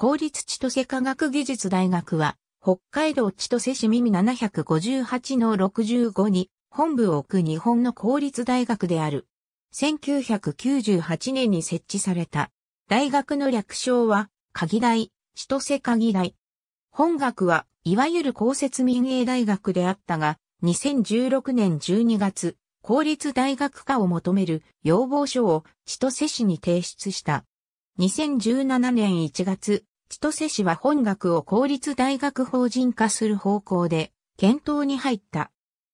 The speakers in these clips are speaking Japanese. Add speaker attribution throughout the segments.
Speaker 1: 公立千歳科学技術大学は、北海道千歳市耳758の65に本部を置く日本の公立大学である。1998年に設置された。大学の略称は、鍵大、千歳鍵大。本学は、いわゆる公設民営大学であったが、2016年12月、公立大学化を求める要望書を千歳市に提出した。2017年1月、千歳市は本学を公立大学法人化する方向で検討に入った。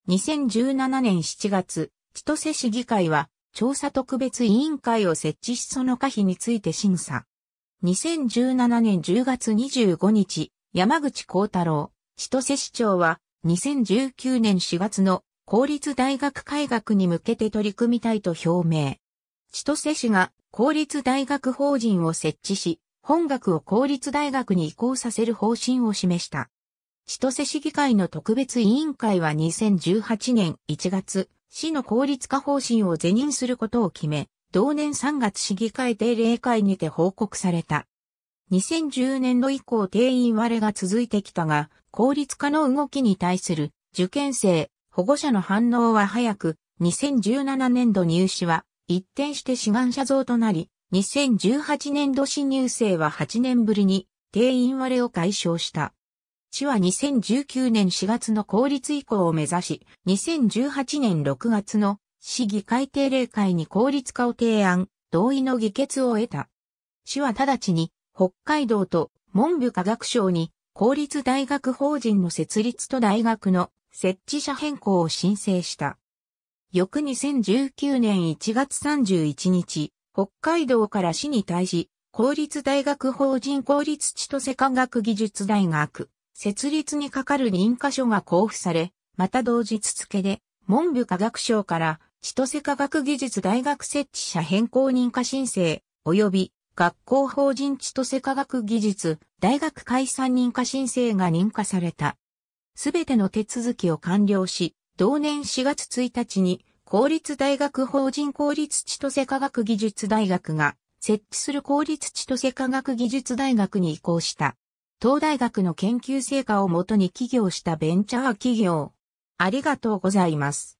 Speaker 1: 2017年7月、千歳市議会は調査特別委員会を設置しその可否について審査。2017年10月25日、山口幸太郎、千歳市長は2019年4月の公立大学改革に向けて取り組みたいと表明。千歳市が公立大学法人を設置し、本学を公立大学に移行させる方針を示した。千歳市議会の特別委員会は2018年1月、市の公立化方針を是認することを決め、同年3月市議会定例会にて報告された。2010年度以降定員割れが続いてきたが、公立化の動きに対する受験生、保護者の反応は早く、2017年度入試は一転して志願者像となり、2018年度新入生は8年ぶりに定員割れを解消した。市は2019年4月の公立移行を目指し、2018年6月の市議会定例会に公立化を提案、同意の議決を得た。市は直ちに北海道と文部科学省に公立大学法人の設立と大学の設置者変更を申請した。翌2019年1月31日、北海道から市に対し、公立大学法人公立千歳科学技術大学、設立に係る認可書が交付され、また同日付で、文部科学省から千歳科学技術大学設置者変更認可申請、及び学校法人千歳科学技術大学解散認可申請が認可された。すべての手続きを完了し、同年4月1日に公立大学法人公立千歳科学技術大学が設置する公立千歳科学技術大学に移行した。東大学の研究成果をもとに起業したベンチャー企業。ありがとうございます。